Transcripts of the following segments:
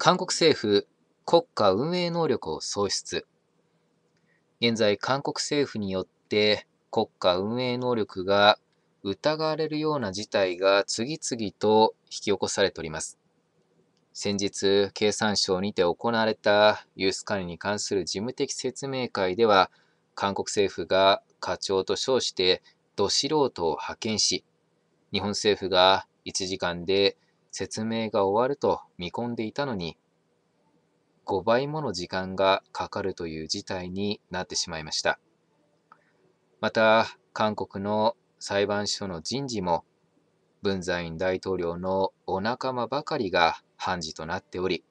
韓国政府国家運営能力を創出現在韓国政府によって国家運営能力が疑われるような事態が次々と引き起こされております先日経産省にて行われたユース管理に関する事務的説明会では韓国政府が課長と称してど素人を派遣し日本政府が1時間で説明が終わると見込んでいたのに、5倍もの時間がかかるという事態になってしまいました。また、韓国の裁判所の人事も、文在寅大統領のお仲間ばかりが判事となっており、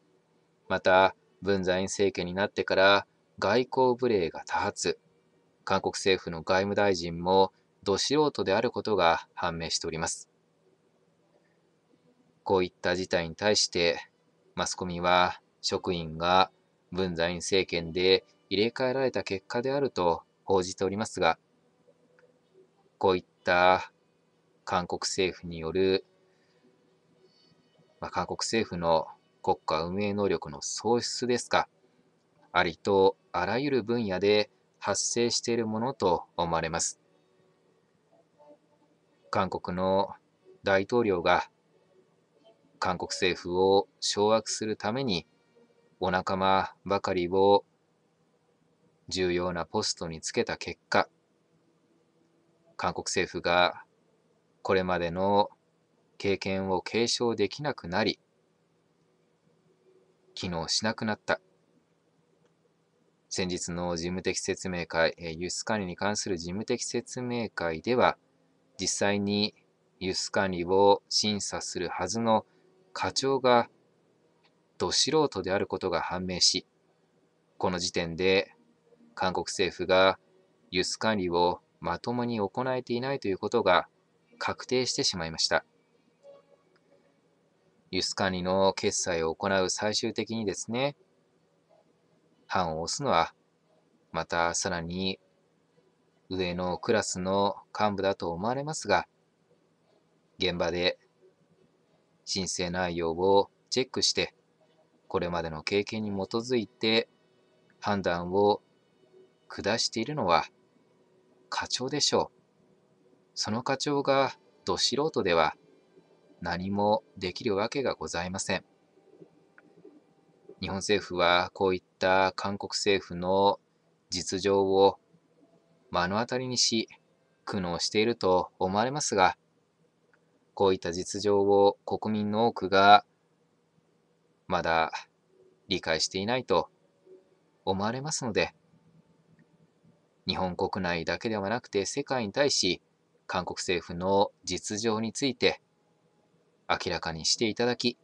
また、文在寅政権になってから外交無礼が多発、韓国政府の外務大臣もど素人であることが判明しております。こういった事態に対して、マスコミは職員が文在寅政権で入れ替えられた結果であると報じておりますが、こういった韓国政府による、まあ、韓国政府の国家運営能力の喪失ですか、ありとあらゆる分野で発生しているものと思われます。韓国の大統領が韓国政府を掌握するためにお仲間ばかりを重要なポストにつけた結果韓国政府がこれまでの経験を継承できなくなり機能しなくなった先日の事務的説明会輸出管理に関する事務的説明会では実際に輸出管理を審査するはずの課長がど素人であることが判明し、この時点で韓国政府が輸出管理をまともに行えていないということが確定してしまいました。輸出管理の決済を行う最終的にですね、判を押すのは、またさらに上のクラスの幹部だと思われますが、現場で申請内容をチェックして、これまでの経験に基づいて判断を下しているのは課長でしょう。その課長がど素人では何もできるわけがございません。日本政府はこういった韓国政府の実情を目の当たりにし苦悩していると思われますがこういった実情を国民の多くがまだ理解していないと思われますので、日本国内だけではなくて世界に対し、韓国政府の実情について明らかにしていただき、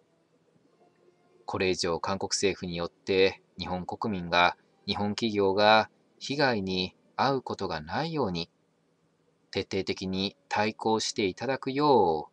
これ以上韓国政府によって日本国民が、日本企業が被害に遭うことがないように、徹底的に対抗していただくよう